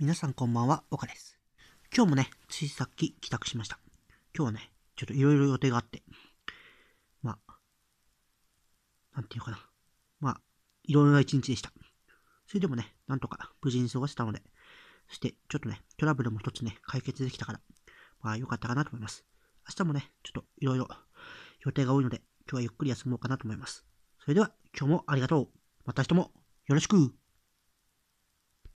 皆さんこんばんは、岡です。今日もね、ついさっき帰宅しました。今日はね、ちょっといろいろ予定があって、まあ、なんていうかな。まあ、いろいろな一日でした。それでもね、なんとか無事に過ごせたので、そしてちょっとね、トラブルも一つね、解決できたから、まあよかったかなと思います。明日もね、ちょっといろいろ予定が多いので、今日はゆっくり休もうかなと思います。それでは、今日もありがとう。また明日もよろしく